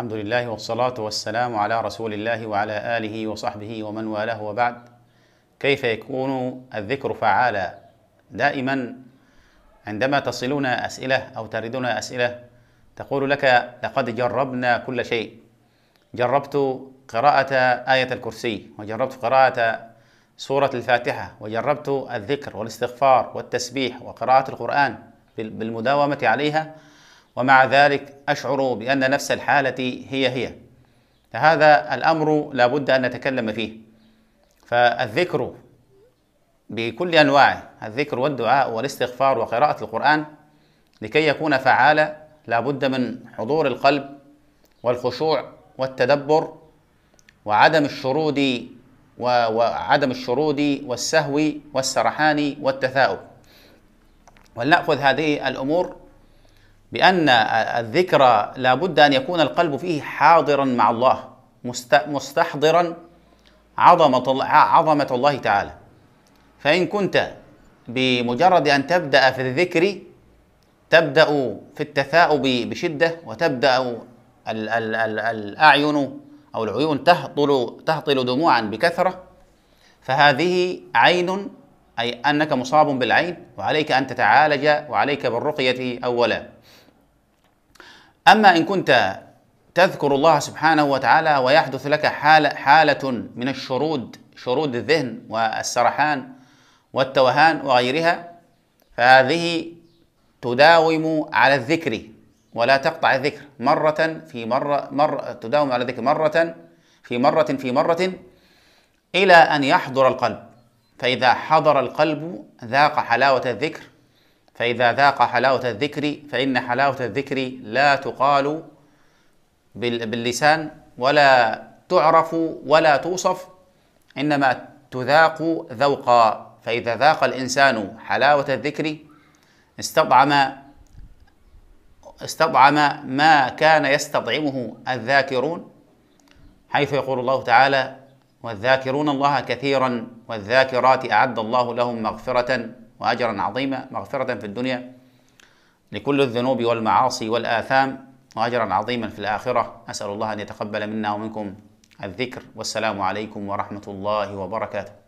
الحمد لله والصلاة والسلام على رسول الله وعلى آله وصحبه ومن والاه وبعد كيف يكون الذكر فعالا دائما عندما تصلنا أسئلة أو تردنا أسئلة تقول لك لقد جربنا كل شيء جربت قراءة آية الكرسي وجربت قراءة سورة الفاتحة وجربت الذكر والاستغفار والتسبيح وقراءة القرآن بالمداومة عليها ومع ذلك أشعر بأن نفس الحالة هي هي فهذا الأمر لا بد أن نتكلم فيه فالذكر بكل أنواعه الذكر والدعاء والاستغفار وقراءة القرآن لكي يكون فعالا لا بد من حضور القلب والخشوع والتدبر وعدم الشرود وعدم الشرود والسهو والسرحان والتثاؤب ولنأخذ هذه الأمور بأن الذكر لابد أن يكون القلب فيه حاضرا مع الله مستحضرا عظمة عظمة الله تعالى فإن كنت بمجرد أن تبدأ في الذكر تبدأ في التثاؤب بشدة وتبدأ الأعين أو العيون تهطل تهطل دموعا بكثرة فهذه عين أي أنك مصاب بالعين وعليك أن تتعالج وعليك بالرقية أولا أما إن كنت تذكر الله سبحانه وتعالى ويحدث لك حالة, حالة من الشرود شرود الذهن والسرحان والتوهان وغيرها فهذه تداوم على الذكر ولا تقطع الذكر مرة في مرة, مرة تداوم على الذكر مرة في مرة في مرة إلى أن يحضر القلب فإذا حضر القلب ذاق حلاوة الذكر فإذا ذاق حلاوة الذكر فإن حلاوة الذكر لا تقال باللسان ولا تعرف ولا توصف إنما تذاق ذوقا فإذا ذاق الإنسان حلاوة الذكر استطعم استطعم ما كان يستطعمه الذاكرون حيث يقول الله تعالى والذاكرون الله كثيرا والذاكرات أعد الله لهم مغفرة وأجرا عظيما مغفرة في الدنيا لكل الذنوب والمعاصي والآثام وأجرا عظيما في الآخرة أسأل الله أن يتقبل منا ومنكم الذكر والسلام عليكم ورحمة الله وبركاته